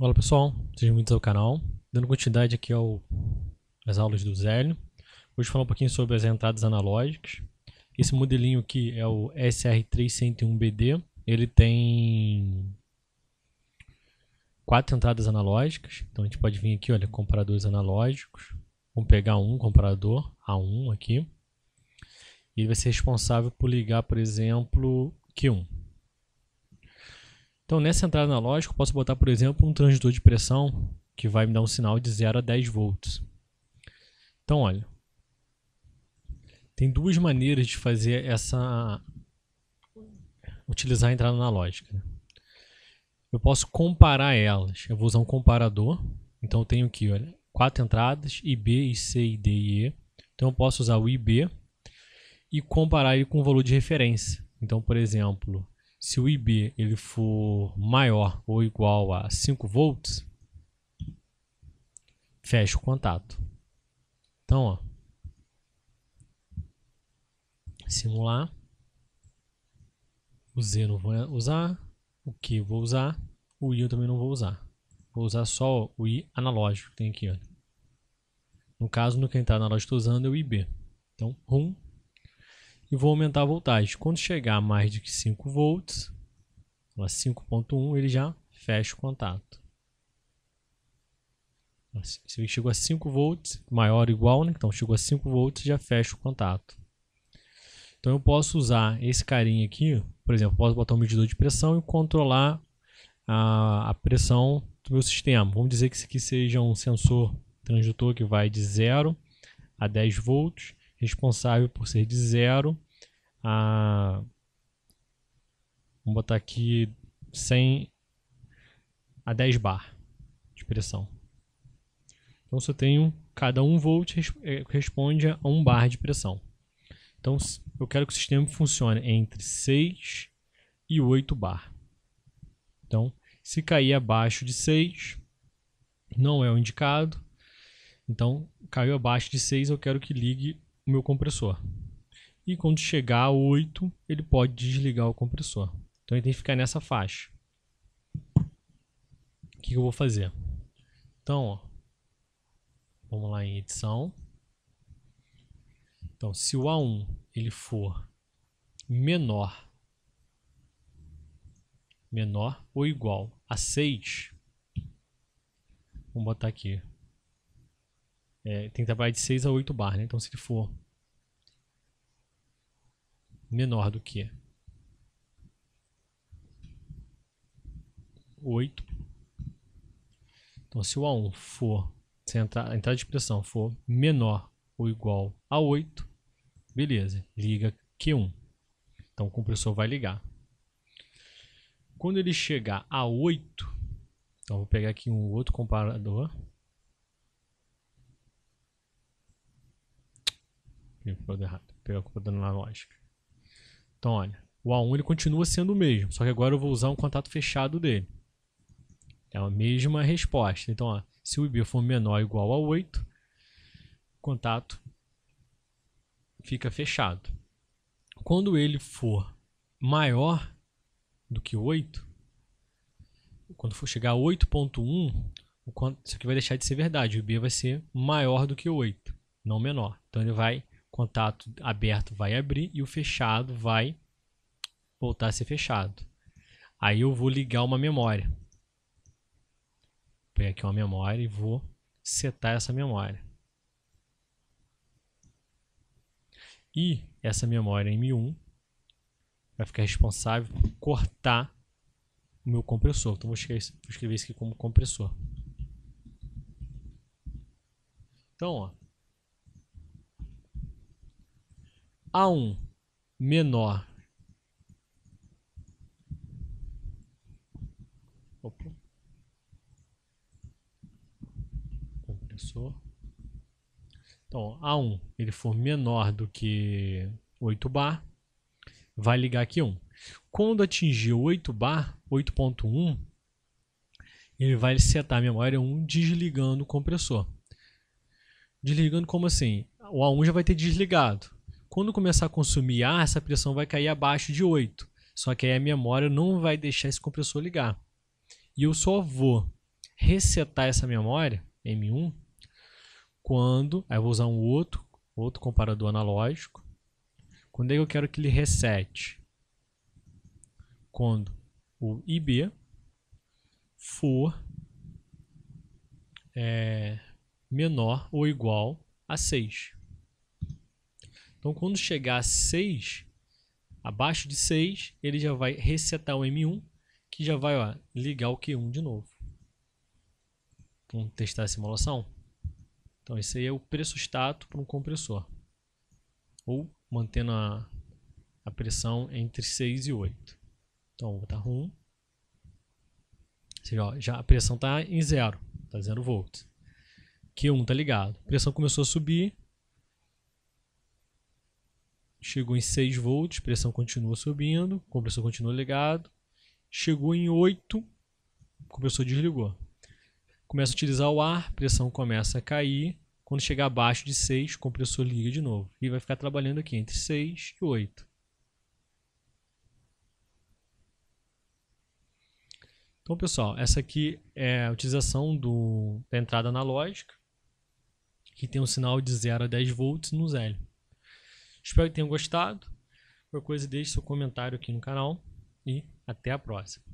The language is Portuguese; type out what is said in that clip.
Olá pessoal, sejam bem-vindos ao canal. Dando continuidade aqui ao, às aulas do Zélio. Hoje falar um pouquinho sobre as entradas analógicas. Esse modelinho aqui é o SR301BD. Ele tem quatro entradas analógicas. Então a gente pode vir aqui, olha, comparadores analógicos. Vamos pegar um comparador A1 aqui. E ele vai ser responsável por ligar, por exemplo, Q1. Então nessa entrada analógica eu posso botar, por exemplo, um transdutor de pressão que vai me dar um sinal de 0 a 10 volts. Então olha, tem duas maneiras de fazer essa utilizar a entrada analógica. Né? Eu posso comparar elas. Eu vou usar um comparador. Então eu tenho aqui, olha, quatro entradas, IB, IC, ID e E. Então eu posso usar o IB e comparar ele com o valor de referência. Então, por exemplo, se o IB ele for maior ou igual a 5 volts, fecha o contato. Então, ó, simular, o Z não vou usar, o Q vou usar, o I eu também não vou usar. Vou usar só o I analógico que tem aqui. Ó. No caso, no que entrar analógico estou usando é o IB. Então, RUM e vou aumentar a voltagem. Quando chegar a mais de 5 volts, 5.1, ele já fecha o contato. Se chegou a 5 volts, maior ou igual, né? então chegou a 5 volts, já fecha o contato. Então eu posso usar esse carinha aqui, por exemplo, posso botar um medidor de pressão e controlar a, a pressão do meu sistema. Vamos dizer que isso aqui seja um sensor transdutor que vai de 0 a 10 volts responsável por ser de 0 a. Vamos botar aqui 100 a 10 bar de pressão. Então, se eu tenho cada 1 volt é, responde a 1 bar de pressão. Então, eu quero que o sistema funcione entre 6 e 8 bar. Então, se cair abaixo de 6, não é o indicado. Então, caiu abaixo de 6, eu quero que ligue o meu compressor. E quando chegar a 8, ele pode desligar o compressor. Então ele tem que ficar nessa faixa. O que, eu vou fazer? Então, ó, vamos lá em edição. Então, se o A1 ele for menor menor ou igual a 6, vamos botar aqui é, tem que trabalhar de 6 a 8 bar, né? Então se ele for menor do que 8, então se o A1 for, se a entrada de pressão for menor ou igual a 8, beleza, liga Q1. Então o compressor vai ligar. Quando ele chegar a 8, então vou pegar aqui um outro comparador, Ih, errado. Pegou a culpa dando na lógica. Então, olha. O A1 ele continua sendo o mesmo, só que agora eu vou usar um contato fechado dele. É a mesma resposta. Então, ó, se o IB for menor ou igual a 8, o contato fica fechado. Quando ele for maior do que 8, quando for chegar a 8.1, isso aqui vai deixar de ser verdade. O B vai ser maior do que 8, não menor. Então ele vai contato aberto vai abrir e o fechado vai voltar a ser fechado. Aí eu vou ligar uma memória. Vou pegar aqui uma memória e vou setar essa memória. E essa memória M1 vai ficar responsável por cortar o meu compressor. Então vou escrever isso aqui como compressor. Então, ó, a 1 menor Opa. compressor então A1 ele for menor do que 8 bar vai ligar aqui 1 quando atingir 8 bar 8.1 ele vai setar a memória 1 desligando o compressor desligando como assim o A1 já vai ter desligado quando começar a consumir ar, essa pressão vai cair abaixo de 8. Só que aí a memória não vai deixar esse compressor ligar. E eu só vou resetar essa memória, M1, quando. Aí eu vou usar um outro, outro comparador analógico. Quando é que eu quero que ele resete? Quando o IB for é, menor ou igual a 6. Então, quando chegar a 6, abaixo de 6, ele já vai resetar o M1, que já vai ó, ligar o Q1 de novo. Vamos testar a simulação? Então, esse aí é o preço estático para um compressor. Ou mantendo a, a pressão entre 6 e 8. Então, vou botar RUM. Seja, ó, já a pressão está em 0, está zero volts. Q1 está ligado. A pressão começou a subir, chegou em 6 volts, pressão continua subindo, compressor continua ligado, chegou em 8, compressor desligou. Começa a utilizar o ar, pressão começa a cair, quando chegar abaixo de 6, compressor liga de novo e vai ficar trabalhando aqui entre 6 e 8. Então, pessoal, essa aqui é a utilização do, da entrada analógica, que tem um sinal de 0 a 10 volts no L. Espero que tenham gostado. Qualquer coisa, deixe seu comentário aqui no canal e até a próxima.